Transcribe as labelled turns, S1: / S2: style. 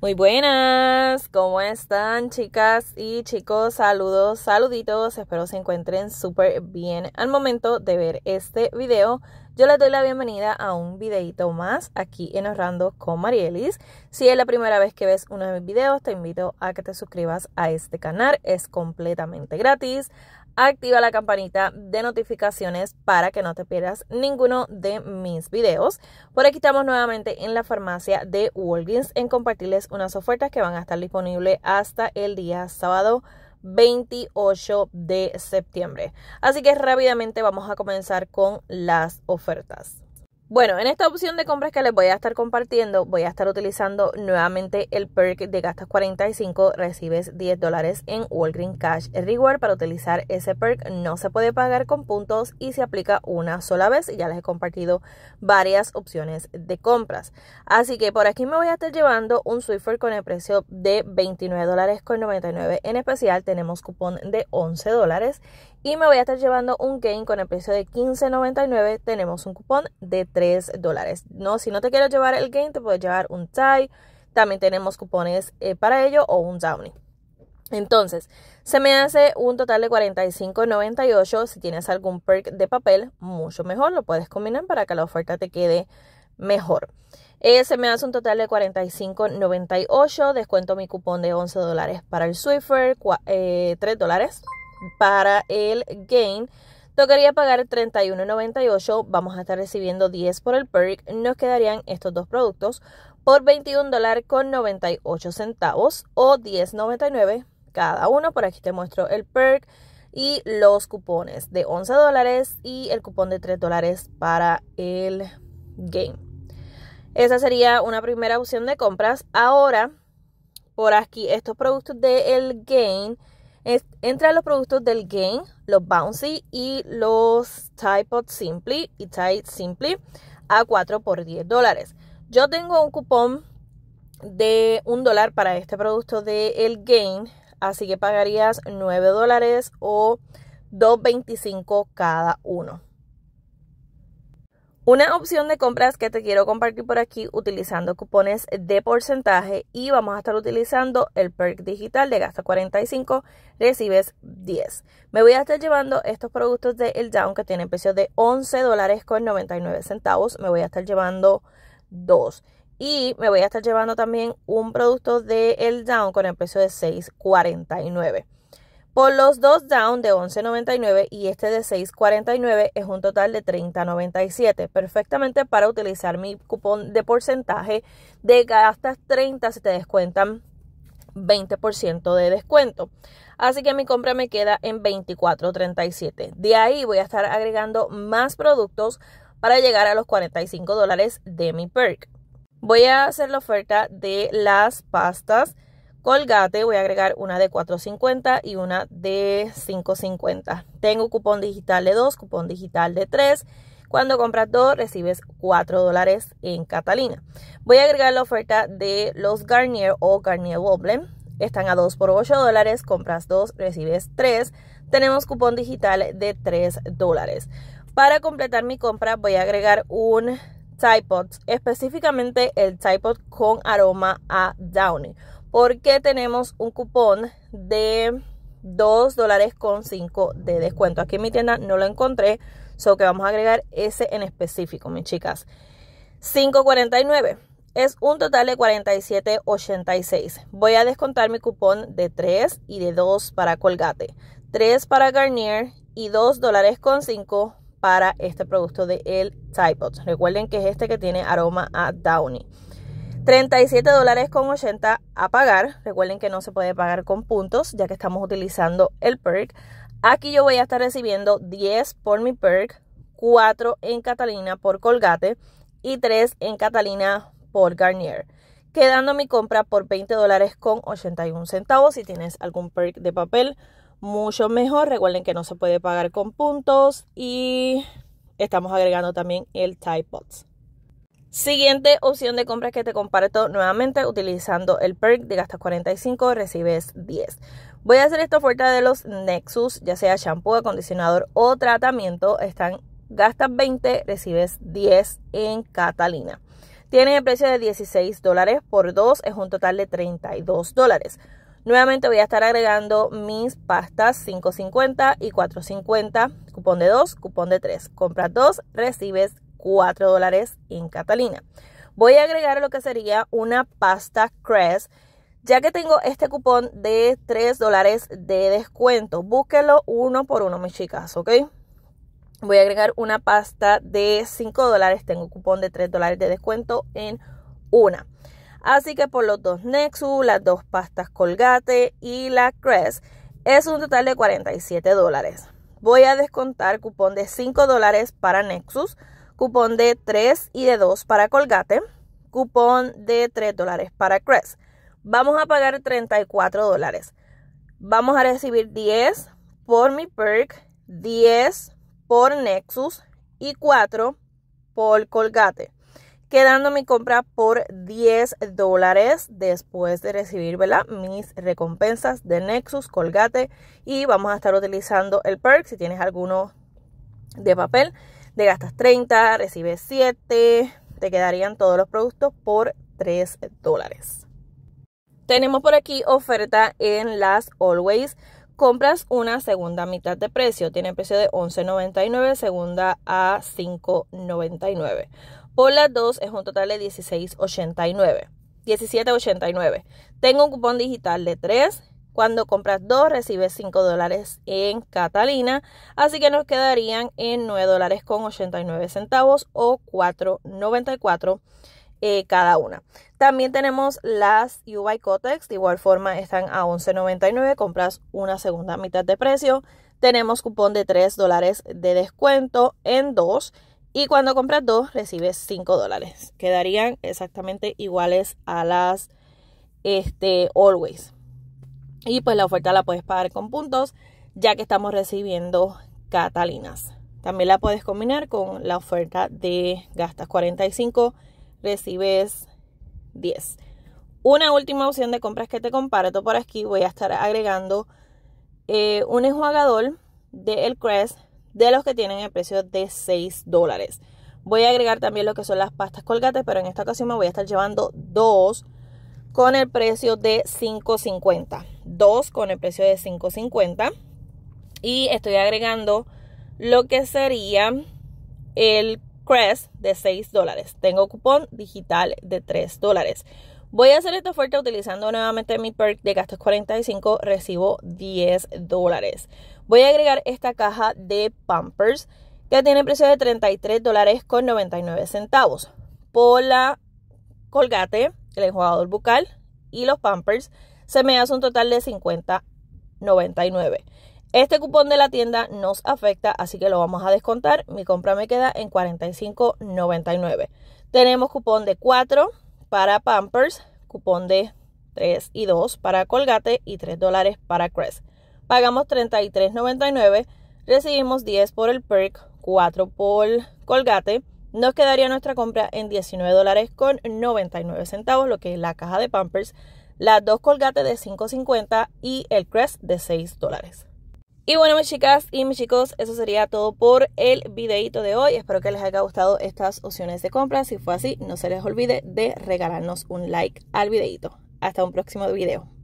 S1: Muy buenas, ¿cómo están chicas y chicos? Saludos, saluditos, espero se encuentren súper bien al momento de ver este video. Yo les doy la bienvenida a un videito más aquí en Ahorrando con Marielis. Si es la primera vez que ves uno de mis videos, te invito a que te suscribas a este canal, es completamente gratis activa la campanita de notificaciones para que no te pierdas ninguno de mis videos. Por aquí estamos nuevamente en la farmacia de Walgreens en compartirles unas ofertas que van a estar disponibles hasta el día sábado 28 de septiembre. Así que rápidamente vamos a comenzar con las ofertas. Bueno, en esta opción de compras que les voy a estar compartiendo, voy a estar utilizando nuevamente el perk de gastas 45, recibes 10 dólares en Walgreens Cash Reward. Para utilizar ese perk no se puede pagar con puntos y se aplica una sola vez. Ya les he compartido varias opciones de compras. Así que por aquí me voy a estar llevando un Swiffer con el precio de 29 dólares con 99. En especial tenemos cupón de 11 dólares y me voy a estar llevando un game con el precio de 15.99. Tenemos un cupón de dólares. No, si no te quiero llevar el gain te puedes llevar un tie. También tenemos cupones eh, para ello o un downy. Entonces, se me hace un total de 45.98. Si tienes algún perk de papel, mucho mejor. Lo puedes combinar para que la oferta te quede mejor. Eh, se me hace un total de 45.98. Descuento mi cupón de 11 dólares para el Swiffer, 3 eh, dólares para el Gain. Tocaría pagar $31.98, vamos a estar recibiendo 10 por el perk, nos quedarían estos dos productos por $21.98 o 10.99 cada uno. Por aquí te muestro el perk y los cupones de 11 dólares y el cupón de 3 dólares para el game. Esa sería una primera opción de compras. Ahora, por aquí, estos productos del de game entra los productos del Gain, los Bouncy y los Tide Pod Simply y Tide Simply a 4 por 10 dólares. Yo tengo un cupón de un dólar para este producto de El Gain, así que pagarías 9 dólares o 2.25 cada uno. Una opción de compras que te quiero compartir por aquí utilizando cupones de porcentaje y vamos a estar utilizando el perk digital de gasta 45, recibes 10. Me voy a estar llevando estos productos de El Down que tienen precios de 11 dólares con 99 centavos. Me voy a estar llevando dos. Y me voy a estar llevando también un producto de El Down con el precio de 6.49. Con los dos down de 11.99 y este de 6.49 es un total de 30.97, perfectamente para utilizar mi cupón de porcentaje de gastas 30 se te descuentan 20% de descuento. Así que mi compra me queda en 24.37. De ahí voy a estar agregando más productos para llegar a los 45 dólares de mi perk. Voy a hacer la oferta de las pastas Colgate, voy a agregar una de 4.50 y una de 5.50. Tengo cupón digital de 2, cupón digital de 3. Cuando compras dos, recibes 4 dólares en Catalina. Voy a agregar la oferta de los Garnier o Garnier Woblen. Están a 2 por 8 dólares, compras 2, recibes 3. Tenemos cupón digital de 3 dólares. Para completar mi compra voy a agregar un Tide específicamente el Tide con aroma a Downy porque tenemos un cupón de $2.5 dólares con 5 de descuento. Aquí en mi tienda no lo encontré, solo que vamos a agregar ese en específico, mis chicas. 5.49 es un total de 47.86. Voy a descontar mi cupón de 3 y de 2 para Colgate, 3 para Garnier y 2 dólares con 5 para este producto de el Tide Recuerden que es este que tiene aroma a Downy. 37 dólares con 80 a pagar. Recuerden que no se puede pagar con puntos, ya que estamos utilizando el perk. Aquí yo voy a estar recibiendo 10 por mi perk, 4 en Catalina por Colgate y 3 en Catalina por Garnier. Quedando mi compra por 20 dólares con 81 centavos. Si tienes algún perk de papel, mucho mejor. Recuerden que no se puede pagar con puntos y estamos agregando también el Tide Pods. Siguiente opción de compra que te comparto nuevamente utilizando el perk de gastas 45, recibes 10. Voy a hacer esta oferta de los Nexus, ya sea shampoo, acondicionador o tratamiento. Están gastas 20, recibes 10 en Catalina. Tienen el precio de 16 dólares por 2, es un total de 32 dólares. Nuevamente voy a estar agregando mis pastas 5.50 y 4.50, cupón de 2, cupón de 3. Compras 2, recibes 4 dólares en Catalina. Voy a agregar lo que sería una pasta Crest, ya que tengo este cupón de 3 dólares de descuento. Búsquelo uno por uno, mis chicas, ¿ok? Voy a agregar una pasta de 5 dólares. Tengo un cupón de 3 dólares de descuento en una. Así que por los dos Nexus, las dos pastas Colgate y la Crest, es un total de 47 dólares. Voy a descontar cupón de 5 dólares para Nexus, cupón de 3 y de 2 para Colgate, cupón de 3 dólares para Crest. Vamos a pagar 34 dólares. Vamos a recibir 10 por mi perk, 10 por Nexus y 4 por Colgate. Quedando mi compra por 10 dólares después de recibir mis recompensas de Nexus, Colgate y vamos a estar utilizando el perk si tienes alguno de papel te gastas 30, recibes 7, te quedarían todos los productos por 3 dólares. Tenemos por aquí oferta en las Always. Compras una segunda mitad de precio. Tiene precio de $11.99, segunda a $5.99. Por las dos es un total de $16.89. $17.89. Tengo un cupón digital de 3 cuando compras dos, recibes cinco dólares en Catalina, así que nos quedarían en 9 dólares con 89 centavos o 4.94 cuatro eh, cada una. También tenemos las Ubuy Cotex, de igual forma están a 11.99, compras una segunda mitad de precio. Tenemos cupón de 3 dólares de descuento en dos y cuando compras dos recibes 5 dólares. Quedarían exactamente iguales a las este, Always. Y pues la oferta la puedes pagar con puntos, ya que estamos recibiendo Catalinas. También la puedes combinar con la oferta de gastas 45, recibes 10. Una última opción de compras que te comparto por aquí, voy a estar agregando eh, un enjuagador de El Crest de los que tienen el precio de 6 dólares. Voy a agregar también lo que son las pastas colgate, pero en esta ocasión me voy a estar llevando dos con el precio de 5.50 dos con el precio de 5.50 y estoy agregando lo que sería el Crest de 6 dólares. Tengo cupón digital de 3 dólares. Voy a hacer esta oferta utilizando nuevamente mi perk de gastos 45, recibo 10 dólares. Voy a agregar esta caja de Pampers que tiene precio de $33.99 dólares con centavos. Pola, Colgate, el enjuagador bucal y los Pampers se me hace un total de 50.99. Este cupón de la tienda nos afecta, así que lo vamos a descontar. Mi compra me queda en 45.99. Tenemos cupón de 4 para Pampers, cupón de 3 y 2 para Colgate y 3 dólares para Crest. Pagamos 33.99, recibimos 10 por el perk, 4 por Colgate. Nos quedaría nuestra compra en 19 dólares con 99 centavos, lo que es la caja de Pampers las dos colgates de 5.50 y el Crest de 6 dólares. Y bueno, mis chicas y mis chicos, eso sería todo por el videito de hoy. Espero que les haya gustado estas opciones de compra. Si fue así, no se les olvide de regalarnos un like al videito. Hasta un próximo video.